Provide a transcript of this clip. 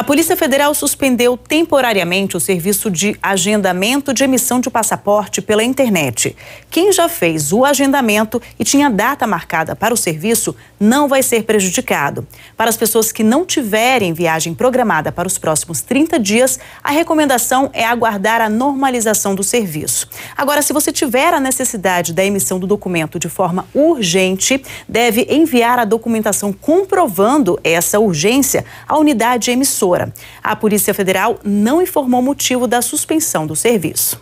A Polícia Federal suspendeu temporariamente o serviço de agendamento de emissão de passaporte pela internet. Quem já fez o agendamento e tinha data marcada para o serviço não vai ser prejudicado. Para as pessoas que não tiverem viagem programada para os próximos 30 dias, a recomendação é aguardar a normalização do serviço. Agora, se você tiver a necessidade da emissão do documento de forma urgente, deve enviar a documentação comprovando essa urgência à unidade emissora. A Polícia Federal não informou o motivo da suspensão do serviço.